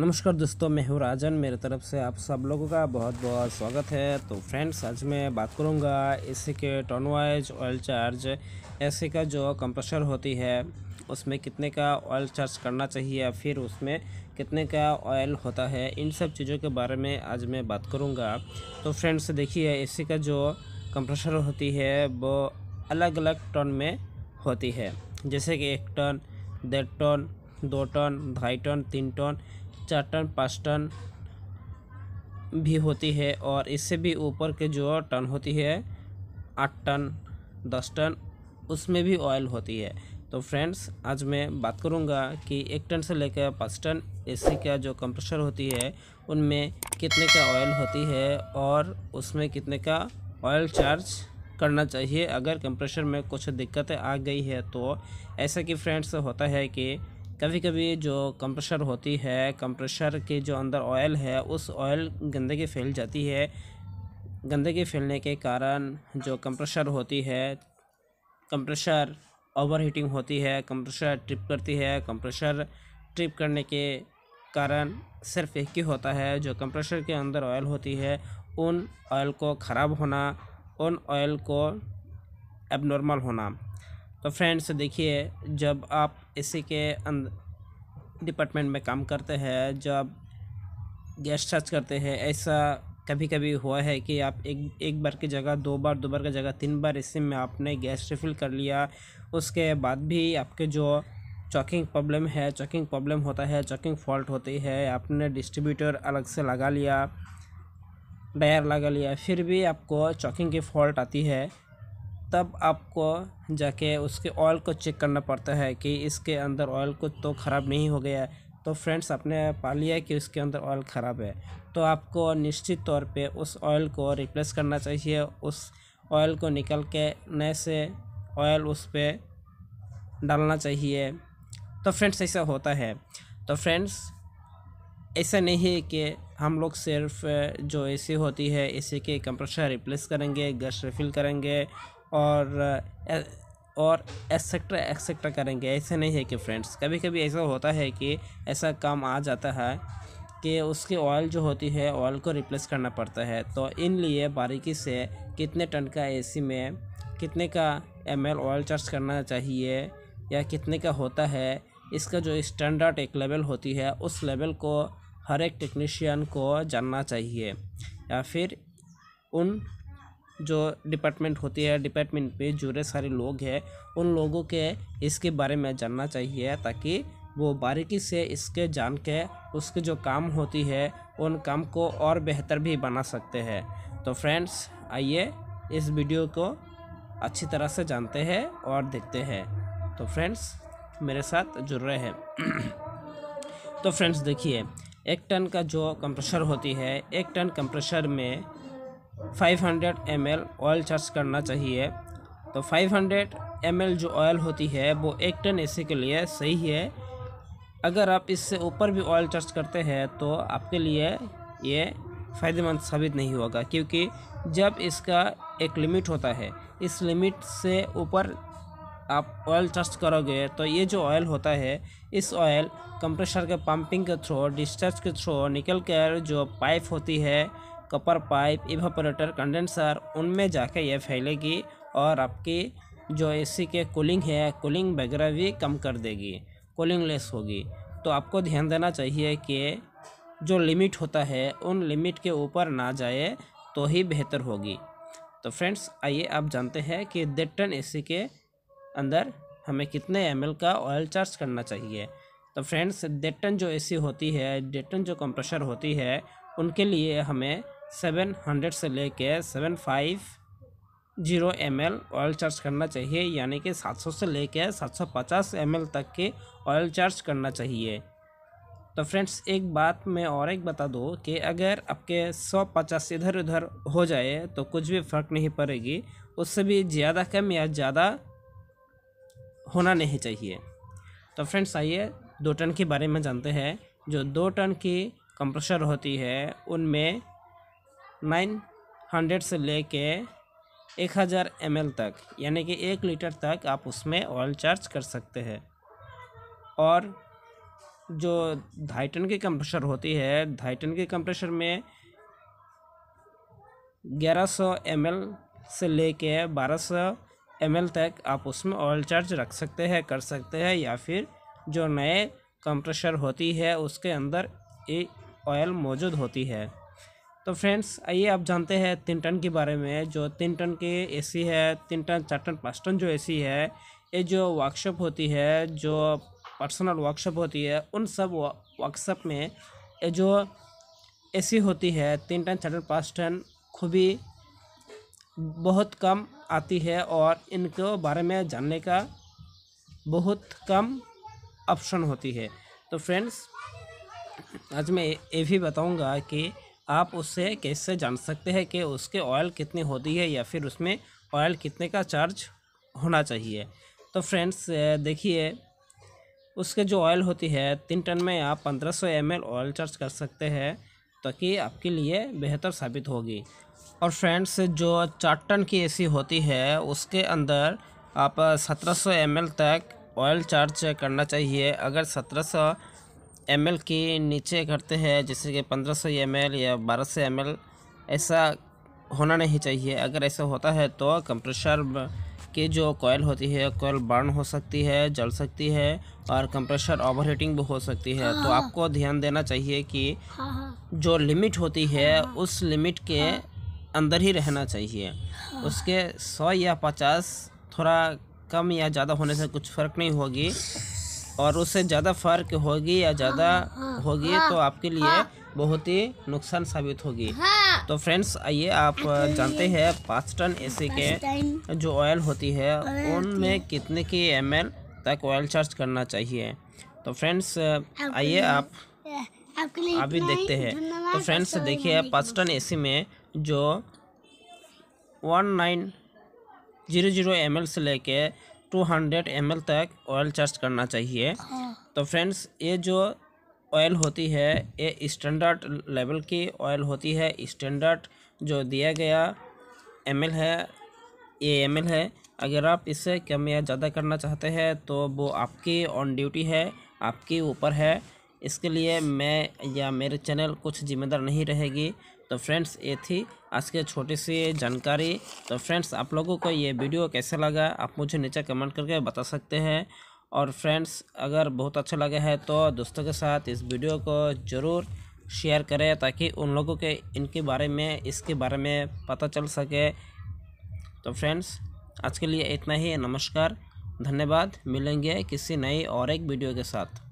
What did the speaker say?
नमस्कार दोस्तों मैं हूँ राजन मेरे तरफ से आप सब लोगों का बहुत बहुत स्वागत है तो फ्रेंड्स आज मैं बात करूँगा एसी के टर्नवाइज वाइज ऑयल चार्ज एसी का जो कंप्रेसर होती है उसमें कितने का ऑयल चार्ज करना चाहिए या फिर उसमें कितने का ऑयल होता है इन सब चीज़ों के बारे में आज मैं बात करूँगा तो फ्रेंड्स देखिए एसी का जो कंप्रेसर होती है वो अलग अलग टर्न में होती है जैसे कि एक टर्न डेढ़ टर्न दो टन ढाई टन तीन टन चार टन पाँच टन भी होती है और इससे भी ऊपर के जो टन होती है आठ टन दस टन उसमें भी ऑयल होती है तो फ्रेंड्स आज मैं बात करूंगा कि एक टन से लेकर पाँच टन एसी का जो कंप्रेसर होती है उनमें कितने का ऑयल होती है और उसमें कितने का ऑयल चार्ज करना चाहिए अगर कंप्रेसर में कुछ दिक्कतें आ गई है तो ऐसा कि फ्रेंड्स होता है कि कभी कभी जो कंप्रेशर होती है कंप्रेशर के जो अंदर ऑयल है उस ऑयल गंदगी फैल जाती है गंदगी फैलने के कारण जो कंप्रेशर होती है कंप्रेशर ओवर हीटिंग होती है कंप्रेशर ट्रिप करती है कंप्रेशर ट्रिप करने के कारण सिर्फ एक ही होता है जो कंप्रेशर के अंदर ऑयल होती है उन ऑयल को ख़राब होना उन ऑयल को एबनॉर्मल होना तो फ्रेंड्स देखिए जब आप इसी के अंदर डिपार्टमेंट में काम करते हैं जब गेस्ट सर्च करते हैं ऐसा कभी कभी हुआ है कि आप एक एक बार की जगह दो बार दो बार की जगह तीन बार इसी में आपने गैस रिफिल कर लिया उसके बाद भी आपके जो चॉकिंग प्रॉब्लम है चॉकिंग प्रॉब्लम होता है चॉकिंग फॉल्ट होती है आपने डिस्ट्रीब्यूटर अलग से लगा लिया डायर लगा लिया फिर भी आपको चॉकिंग की फॉल्ट आती है तब आपको जाके उसके ऑयल को चेक करना पड़ता है कि इसके अंदर ऑयल कुछ तो ख़राब नहीं हो गया तो फ्रेंड्स आपने पा लिया कि उसके अंदर ऑयल ख़राब है तो आपको निश्चित तौर पे उस ऑयल को रिप्लेस करना चाहिए उस ऑयल को निकल के नए से ऑयल उस पर डालना चाहिए तो फ्रेंड्स ऐसा होता है तो फ्रेंड्स ऐसा नहीं है कि हम लोग सिर्फ जो ए सी होती है ए सी के कंप्रेशर रिप्लेस करेंगे गैस रिफिल करेंगे और और एक्सेट्रा एक्सेट्रा करेंगे ऐसे नहीं है कि फ्रेंड्स कभी कभी ऐसा होता है कि ऐसा काम आ जाता है कि उसकी ऑयल जो होती है ऑयल को रिप्लेस करना पड़ता है तो इन लिए बारीकी से कितने टन का एसी में कितने का एम एल ऑयल चार्ज करना चाहिए या कितने का होता है इसका जो स्टैंडर्ड एक लेवल होती है उस लेवल को हर एक टेक्नीशियन को जानना चाहिए या फिर उन जो डिपार्टमेंट होती है डिपार्टमेंट पे जुड़े सारे लोग हैं उन लोगों के इसके बारे में जानना चाहिए ताकि वो बारीकी से इसके जान के उसके जो काम होती है उन काम को और बेहतर भी बना सकते हैं तो फ्रेंड्स आइए इस वीडियो को अच्छी तरह से जानते हैं और देखते हैं तो फ्रेंड्स मेरे साथ जुड़ रहे हैं तो फ्रेंड्स देखिए एक टन का जो कंप्रेशर होती है एक टन कंप्रेशर में 500 ml ऑयल चार्ज करना चाहिए तो 500 ml जो ऑयल होती है वो एक टन एसी के लिए सही है अगर आप इससे ऊपर भी ऑयल चार्ज करते हैं तो आपके लिए ये फ़ायदेमंद साबित नहीं होगा क्योंकि जब इसका एक लिमिट होता है इस लिमिट से ऊपर आप ऑयल चार्ज करोगे तो ये जो ऑयल होता है इस ऑयल कंप्रेसर के पंपिंग के थ्रू डिस्चार्ज के थ्रू निकल कर जो पाइप होती है कपर पाइप इवापोरेटर कंडेंसर उनमें जाकर यह फैलेगी और आपकी जो एसी के कूलिंग है कूलिंग वगैरह भी कम कर देगी कूलिंग लेस होगी तो आपको ध्यान देना चाहिए कि जो लिमिट होता है उन लिमिट के ऊपर ना जाए तो ही बेहतर होगी तो फ्रेंड्स आइए आप जानते हैं कि डेटन टन एसी के अंदर हमें कितने एम का ऑयल चार्ज करना चाहिए तो फ्रेंड्स डेटन जो एसी होती है डेटन जो कंप्रेशर होती है उनके लिए हमें सेवन हंड्रेड से लेके seven five zero M L oil charge करना चाहिए यानी कि सात सौ से कर सात सौ पचास एम एल तक के ऑयल चार्ज करना चाहिए तो फ्रेंड्स एक बात मैं और एक बता दूँ कि अगर आपके सौ पचास इधर उधर हो जाए तो कुछ भी फ़र्क नहीं पड़ेगी उससे भी ज़्यादा कम या ज़्यादा होना नहीं चाहिए तो फ्रेंड्स आइए दो टन के बारे में जानते हैं जो दो टन की कंप्रेसर होती है उनमें नाइन हंड्रेड से ले कर एक हज़ार एम तक यानी कि एक लीटर तक आप उसमें ऑयल चार्ज कर सकते हैं और जो ढाई टन की कंप्रेशर होती है ढाई टन के कंप्रेशर में ग्यारह सौ एम से ले कर बारह सौ एम तक आप उसमें ऑयल चार्ज रख सकते हैं कर सकते हैं या फिर जो नए कंप्रेशर होती है उसके अंदर ये ऑयल मौजूद होती है तो फ्रेंड्स आइए आप जानते हैं तीन टन के बारे में जो तीन टन के एसी है तीन टन चार टन पाँच टन जो एसी है ये जो वर्कशॉप होती है जो पर्सनल वर्कशॉप होती है उन सब वर्कशॉप में ये जो एसी होती है तीन टन चार टन पाँच टन खूबी बहुत कम आती है और इनके बारे में जानने का बहुत कम ऑप्शन होती है तो फ्रेंड्स आज मैं ये भी बताऊँगा कि आप उससे कैसे जान सकते हैं कि उसके ऑयल कितनी होती है या फिर उसमें ऑयल कितने का चार्ज होना चाहिए तो फ्रेंड्स देखिए उसके जो ऑयल होती है तीन टन में आप पंद्रह सौ एम ऑयल चार्ज कर सकते हैं ताकि तो आपके लिए बेहतर साबित होगी और फ्रेंड्स जो चार टन की एसी होती है उसके अंदर आप सत्रह सौ एम तक ऑयल चार्ज करना चाहिए अगर सत्रह सौ एम के नीचे करते हैं जैसे कि पंद्रह सौ एम या बारह सौ एम ऐसा होना नहीं चाहिए अगर ऐसा होता है तो कंप्रेशर की जो कोयल होती है कोयल बर्न हो सकती है जल सकती है और कंप्रेशर ओवरहीटिंग भी हो सकती है तो हाँ। आपको ध्यान देना चाहिए कि हाँ, हाँ। जो लिमिट होती है उस लिमिट के अंदर ही रहना चाहिए उसके सौ या पचास थोड़ा कम या ज़्यादा होने से कुछ फ़र्क नहीं होगी और उससे ज़्यादा फ़र्क होगी या ज़्यादा हाँ, हाँ, होगी हाँ, तो आपके लिए बहुत ही नुकसान साबित होगी तो फ्रेंड्स आइए आप अच्छा, जानते हैं पाँच टन ए के जो ऑयल होती है उनमें कितने की एम तक ऑयल चार्ज करना चाहिए तो फ्रेंड्स आइए आप अभी देखते हैं तो फ्रेंड्स देखिए पाँच टन ए में जो one nine zero zero M से लेके 200 एम तक ऑयल चार्ज करना चाहिए हाँ। तो फ्रेंड्स ये जो ऑयल होती है ये स्टैंडर्ड लेवल की ऑयल होती है स्टैंडर्ड जो दिया गया एम है ये एम है अगर आप इससे कम या ज़्यादा करना चाहते हैं तो वो आपकी ऑन ड्यूटी है आपके ऊपर है इसके लिए मैं या मेरे चैनल कुछ जिम्मेदार नहीं रहेगी तो फ्रेंड्स ये थी आज के छोटी सी जानकारी तो फ्रेंड्स आप लोगों को ये वीडियो कैसे लगा आप मुझे नीचे कमेंट करके बता सकते हैं और फ्रेंड्स अगर बहुत अच्छा लगा है तो दोस्तों के साथ इस वीडियो को ज़रूर शेयर करें ताकि उन लोगों के इनके बारे में इसके बारे में पता चल सके तो फ्रेंड्स आज के लिए इतना ही नमस्कार धन्यवाद मिलेंगे किसी नई और एक वीडियो के साथ